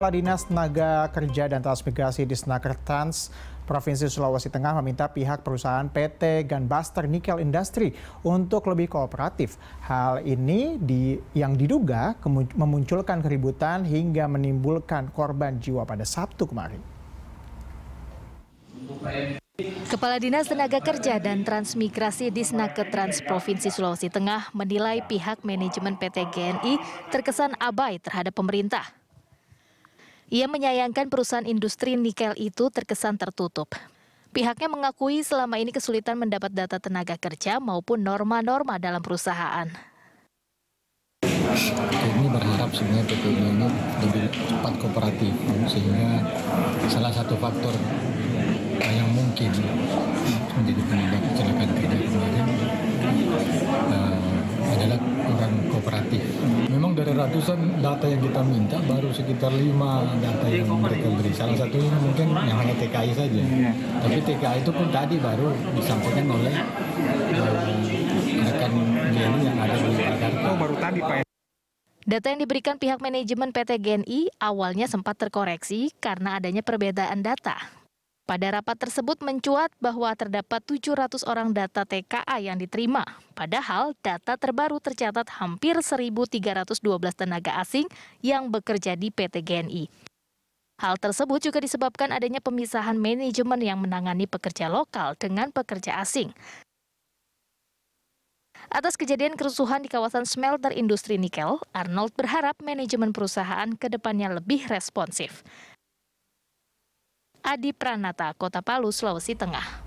Kepala Dinas Tenaga Kerja dan Transmigrasi di Trans Provinsi Sulawesi Tengah meminta pihak perusahaan PT Gunbuster Nickel Industry untuk lebih kooperatif. Hal ini di, yang diduga memunculkan keributan hingga menimbulkan korban jiwa pada Sabtu kemarin. Kepala Dinas Tenaga Kerja dan Transmigrasi di Snaket Trans Provinsi Sulawesi Tengah menilai pihak manajemen PT GNI terkesan abai terhadap pemerintah. Ia menyayangkan perusahaan industri nikel itu terkesan tertutup. Pihaknya mengakui selama ini kesulitan mendapat data tenaga kerja maupun norma-norma dalam perusahaan. Kami berharap sebenarnya PT ini lebih cepat kooperatif sehingga salah satu faktor yang mungkin ratusan data yang kita minta baru sekitar lima data yang mereka beri. Salah satunya mungkin yang hanya TKI saja. Iya. Tapi TKI itu pun tadi baru disampaikan oleh eh, rekan GNI yang ada di Jakarta. Oh baru tadi Pak. Data yang diberikan pihak manajemen PT GNI awalnya sempat terkoreksi karena adanya perbedaan data pada rapat tersebut mencuat bahwa terdapat 700 orang data TKA yang diterima. Padahal data terbaru tercatat hampir 1.312 tenaga asing yang bekerja di PT GNI. Hal tersebut juga disebabkan adanya pemisahan manajemen yang menangani pekerja lokal dengan pekerja asing. Atas kejadian kerusuhan di kawasan smelter industri nikel, Arnold berharap manajemen perusahaan ke depannya lebih responsif. Adi Pranata, Kota Palu, Sulawesi Tengah.